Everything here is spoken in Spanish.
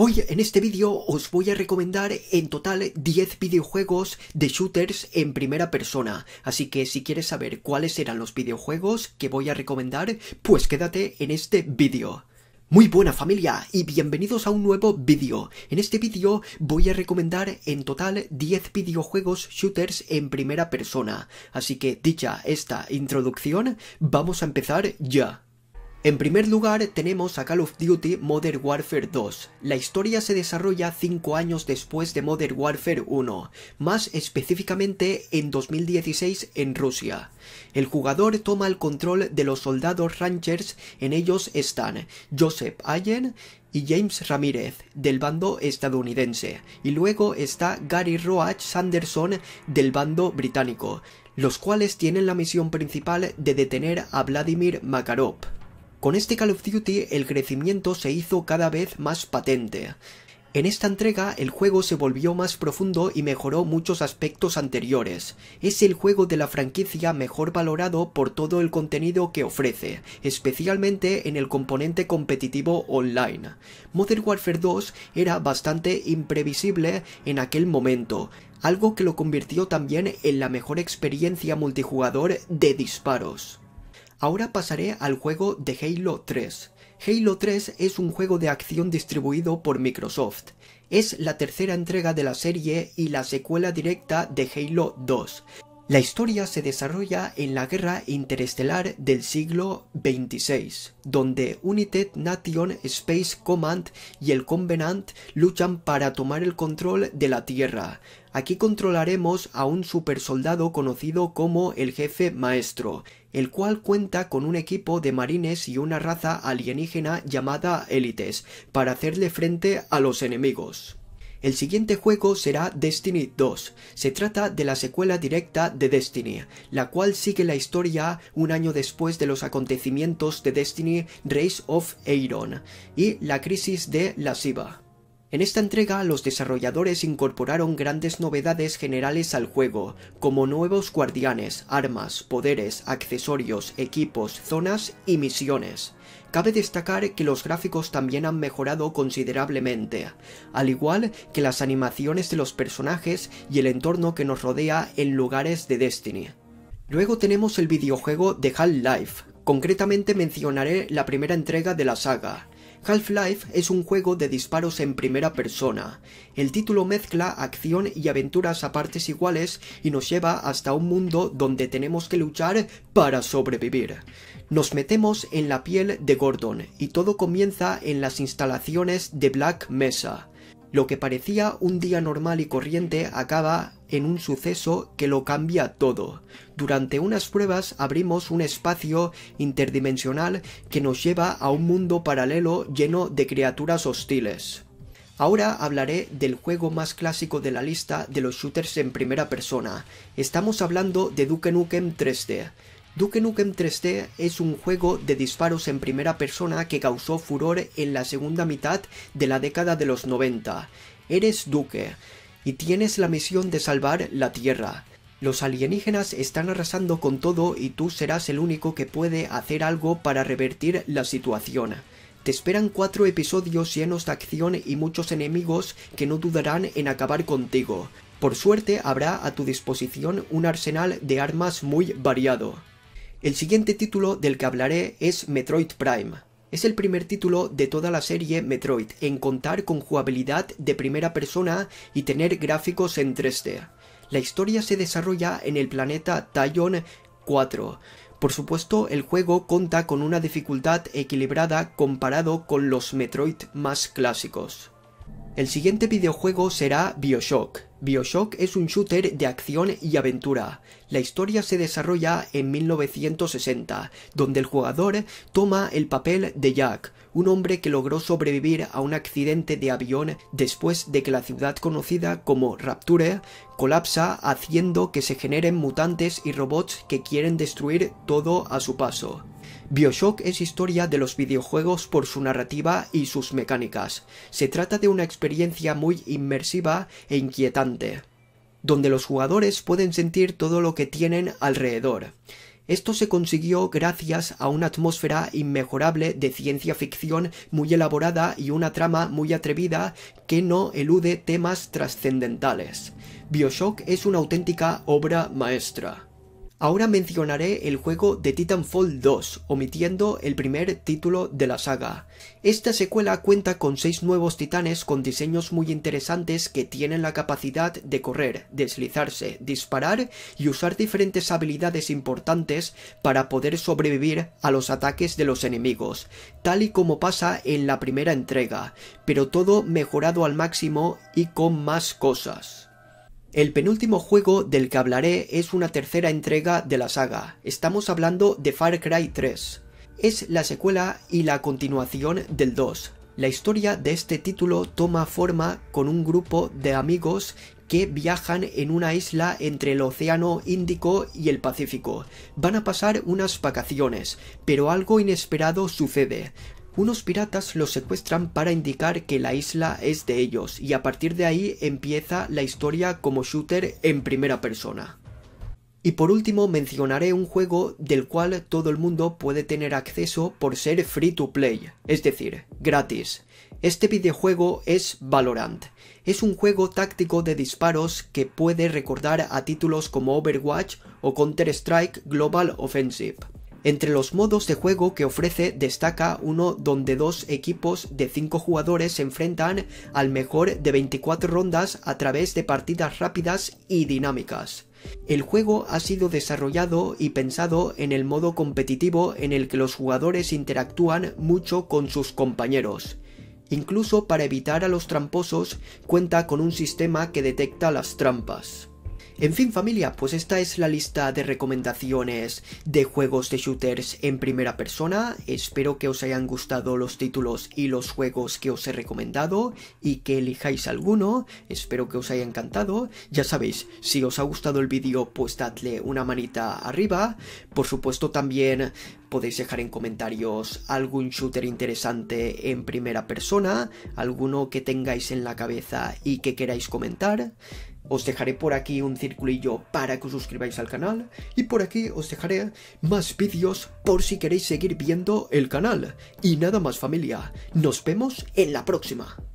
Hoy en este vídeo os voy a recomendar en total 10 videojuegos de shooters en primera persona, así que si quieres saber cuáles eran los videojuegos que voy a recomendar, pues quédate en este vídeo. Muy buena familia y bienvenidos a un nuevo vídeo. En este vídeo voy a recomendar en total 10 videojuegos shooters en primera persona. Así que dicha esta introducción, vamos a empezar ya. En primer lugar tenemos a Call of Duty Modern Warfare 2. La historia se desarrolla 5 años después de Modern Warfare 1, más específicamente en 2016 en Rusia. El jugador toma el control de los soldados ranchers, en ellos están Joseph Allen y James Ramírez, del bando estadounidense, y luego está Gary Roach Sanderson, del bando británico, los cuales tienen la misión principal de detener a Vladimir Makarov. Con este Call of Duty el crecimiento se hizo cada vez más patente. En esta entrega el juego se volvió más profundo y mejoró muchos aspectos anteriores. Es el juego de la franquicia mejor valorado por todo el contenido que ofrece, especialmente en el componente competitivo online. Modern Warfare 2 era bastante imprevisible en aquel momento, algo que lo convirtió también en la mejor experiencia multijugador de disparos. Ahora pasaré al juego de Halo 3. Halo 3 es un juego de acción distribuido por Microsoft. Es la tercera entrega de la serie y la secuela directa de Halo 2. La historia se desarrolla en la guerra interestelar del siglo XXVI, donde United Nation Space Command y el Convenant luchan para tomar el control de la Tierra. Aquí controlaremos a un supersoldado conocido como el Jefe Maestro, el cual cuenta con un equipo de marines y una raza alienígena llamada élites, para hacerle frente a los enemigos. El siguiente juego será Destiny 2. Se trata de la secuela directa de Destiny, la cual sigue la historia un año después de los acontecimientos de Destiny Race of Aeron y la crisis de la Siva. En esta entrega, los desarrolladores incorporaron grandes novedades generales al juego, como nuevos guardianes, armas, poderes, accesorios, equipos, zonas y misiones. Cabe destacar que los gráficos también han mejorado considerablemente, al igual que las animaciones de los personajes y el entorno que nos rodea en lugares de Destiny. Luego tenemos el videojuego de Half-Life, concretamente mencionaré la primera entrega de la saga, Half-Life es un juego de disparos en primera persona. El título mezcla acción y aventuras a partes iguales y nos lleva hasta un mundo donde tenemos que luchar para sobrevivir. Nos metemos en la piel de Gordon y todo comienza en las instalaciones de Black Mesa lo que parecía un día normal y corriente acaba en un suceso que lo cambia todo. Durante unas pruebas abrimos un espacio interdimensional que nos lleva a un mundo paralelo lleno de criaturas hostiles. Ahora hablaré del juego más clásico de la lista de los shooters en primera persona. Estamos hablando de Duke Nukem 3D. Duke Nukem 3D es un juego de disparos en primera persona que causó furor en la segunda mitad de la década de los 90. Eres Duque y tienes la misión de salvar la Tierra. Los alienígenas están arrasando con todo y tú serás el único que puede hacer algo para revertir la situación. Te esperan cuatro episodios llenos de acción y muchos enemigos que no dudarán en acabar contigo. Por suerte habrá a tu disposición un arsenal de armas muy variado. El siguiente título del que hablaré es Metroid Prime. Es el primer título de toda la serie Metroid en contar con jugabilidad de primera persona y tener gráficos en 3D. La historia se desarrolla en el planeta Tallon 4. Por supuesto, el juego cuenta con una dificultad equilibrada comparado con los Metroid más clásicos. El siguiente videojuego será Bioshock. Bioshock es un shooter de acción y aventura. La historia se desarrolla en 1960, donde el jugador toma el papel de Jack, un hombre que logró sobrevivir a un accidente de avión después de que la ciudad conocida como Rapture colapsa haciendo que se generen mutantes y robots que quieren destruir todo a su paso. Bioshock es historia de los videojuegos por su narrativa y sus mecánicas. Se trata de una experiencia muy inmersiva e inquietante, donde los jugadores pueden sentir todo lo que tienen alrededor. Esto se consiguió gracias a una atmósfera inmejorable de ciencia ficción muy elaborada y una trama muy atrevida que no elude temas trascendentales. Bioshock es una auténtica obra maestra. Ahora mencionaré el juego de Titanfall 2, omitiendo el primer título de la saga. Esta secuela cuenta con seis nuevos titanes con diseños muy interesantes que tienen la capacidad de correr, deslizarse, disparar y usar diferentes habilidades importantes para poder sobrevivir a los ataques de los enemigos, tal y como pasa en la primera entrega, pero todo mejorado al máximo y con más cosas. El penúltimo juego del que hablaré es una tercera entrega de la saga. Estamos hablando de Far Cry 3. Es la secuela y la continuación del 2. La historia de este título toma forma con un grupo de amigos que viajan en una isla entre el Océano Índico y el Pacífico. Van a pasar unas vacaciones, pero algo inesperado sucede. Unos piratas los secuestran para indicar que la isla es de ellos y a partir de ahí empieza la historia como shooter en primera persona. Y por último mencionaré un juego del cual todo el mundo puede tener acceso por ser free to play, es decir, gratis. Este videojuego es Valorant. Es un juego táctico de disparos que puede recordar a títulos como Overwatch o Counter-Strike Global Offensive. Entre los modos de juego que ofrece destaca uno donde dos equipos de 5 jugadores se enfrentan al mejor de 24 rondas a través de partidas rápidas y dinámicas. El juego ha sido desarrollado y pensado en el modo competitivo en el que los jugadores interactúan mucho con sus compañeros. Incluso para evitar a los tramposos cuenta con un sistema que detecta las trampas. En fin familia, pues esta es la lista de recomendaciones de juegos de shooters en primera persona. Espero que os hayan gustado los títulos y los juegos que os he recomendado y que elijáis alguno. Espero que os haya encantado. Ya sabéis, si os ha gustado el vídeo pues dadle una manita arriba. Por supuesto también podéis dejar en comentarios algún shooter interesante en primera persona, alguno que tengáis en la cabeza y que queráis comentar. Os dejaré por aquí un circulillo para que os suscribáis al canal y por aquí os dejaré más vídeos por si queréis seguir viendo el canal. Y nada más familia, nos vemos en la próxima.